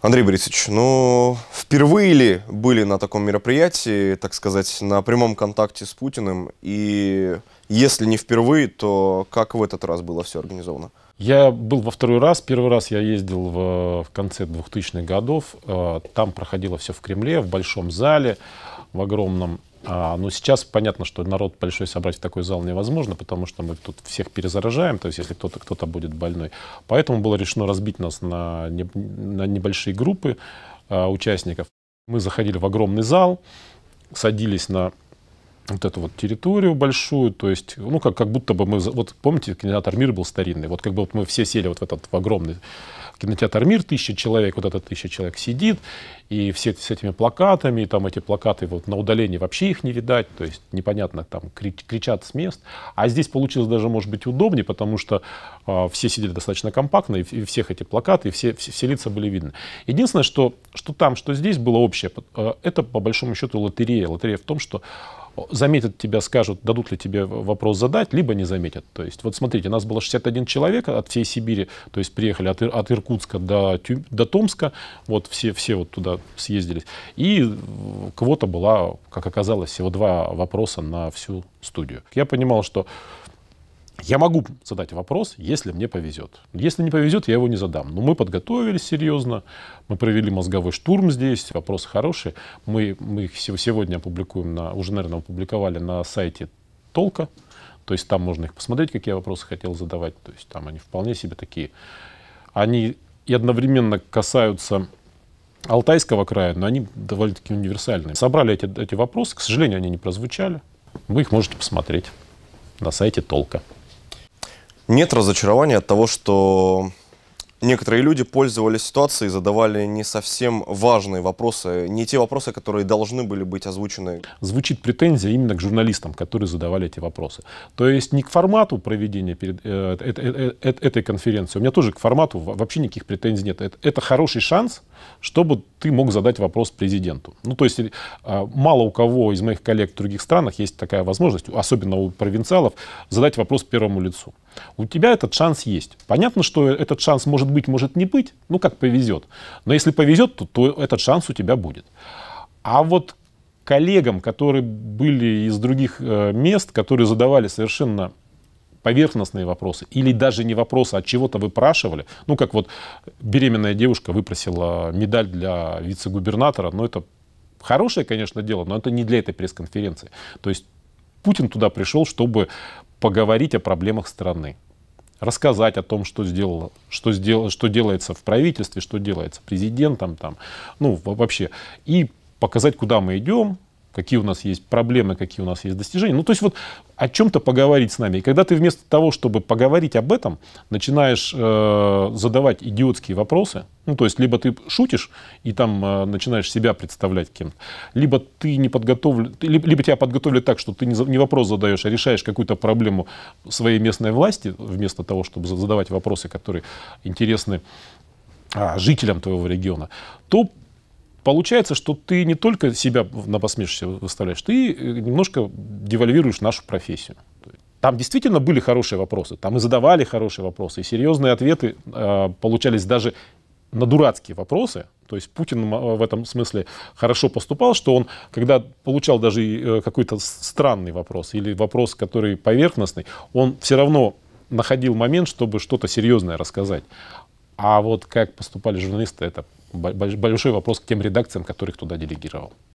Андрей Борисович, ну, впервые ли были на таком мероприятии, так сказать, на прямом контакте с Путиным? И если не впервые, то как в этот раз было все организовано? Я был во второй раз. Первый раз я ездил в, в конце 2000-х годов. Э, там проходило все в Кремле, в большом зале, в огромном. А, но сейчас понятно, что народ большой собрать в такой зал невозможно, потому что мы тут всех перезаражаем, то есть если кто-то кто, -то, будет больной. Поэтому было решено разбить нас на, не, на небольшие группы а, участников. Мы заходили в огромный зал, садились на вот эту вот территорию большую, то есть, ну, как, как будто бы мы, вот помните, кинотеатр «Мир» был старинный, вот как бы вот мы все сели вот в этот в огромный кинотеатр «Мир», тысяча человек, вот этот тысяча человек сидит, и все с этими плакатами, и там эти плакаты вот на удалении вообще их не видать, то есть непонятно, там крич, кричат с мест. А здесь получилось даже, может быть, удобнее, потому что э, все сидели достаточно компактно, и, и всех эти плакаты, и все, все, все лица были видны. Единственное, что, что там, что здесь было общее, э, это, по большому счету, лотерея. Лотерея в том, что заметят тебя, скажут, дадут ли тебе вопрос задать, либо не заметят. То есть, вот смотрите, нас было 61 человек от всей Сибири, то есть приехали от, от Иркутска до, до Томска, вот все, все вот туда съездились. И э, квота была, как оказалось, всего два вопроса на всю студию. Я понимал, что я могу задать вопрос, если мне повезет. Если не повезет, я его не задам. Но мы подготовились серьезно, мы провели мозговой штурм здесь, вопросы хорошие. Мы, мы их сегодня опубликуем, на, уже, наверное, опубликовали на сайте Толка. То есть там можно их посмотреть, какие вопросы хотел задавать. То есть там они вполне себе такие. Они и одновременно касаются Алтайского края, но они довольно-таки универсальные. Собрали эти, эти вопросы, к сожалению, они не прозвучали. Вы их можете посмотреть на сайте Толка. Нет разочарования от того, что некоторые люди пользовались ситуацией задавали не совсем важные вопросы, не те вопросы, которые должны были быть озвучены. Звучит претензия именно к журналистам, которые задавали эти вопросы. То есть не к формату проведения перед, э, э, э, э, э этой конференции, у меня тоже к формату вообще никаких претензий нет. Это, это хороший шанс чтобы ты мог задать вопрос президенту. Ну, то есть э, мало у кого из моих коллег в других странах есть такая возможность, особенно у провинциалов, задать вопрос первому лицу. У тебя этот шанс есть. Понятно, что этот шанс может быть, может не быть, ну, как повезет. Но если повезет, то, то этот шанс у тебя будет. А вот коллегам, которые были из других э, мест, которые задавали совершенно поверхностные вопросы или даже не вопросы, а от а чего-то выпрашивали. Ну, как вот беременная девушка выпросила медаль для вице-губернатора, но это хорошее, конечно, дело, но это не для этой пресс-конференции. То есть Путин туда пришел, чтобы поговорить о проблемах страны рассказать о том, что, сделала, что, сдел, что делается в правительстве, что делается президентом, там, ну, вообще, и показать, куда мы идем, какие у нас есть проблемы, какие у нас есть достижения. Ну, то есть вот о чем-то поговорить с нами. И когда ты вместо того, чтобы поговорить об этом, начинаешь э, задавать идиотские вопросы, ну, то есть либо ты шутишь и там э, начинаешь себя представлять кем-то, либо ты не подготовлен, либо, либо тебя подготовили так, что ты не, не вопрос задаешь, а решаешь какую-то проблему своей местной власти, вместо того, чтобы задавать вопросы, которые интересны а, жителям твоего региона, то получается, что ты не только себя на посмешище выставляешь, ты э, немножко девальвируешь нашу профессию. Там действительно были хорошие вопросы, там и задавали хорошие вопросы, и серьезные ответы э, получались даже на дурацкие вопросы. То есть Путин в этом смысле хорошо поступал, что он, когда получал даже э, какой-то странный вопрос или вопрос, который поверхностный, он все равно находил момент, чтобы что-то серьезное рассказать. А вот как поступали журналисты, это большой вопрос к тем редакциям, которых туда делегировал.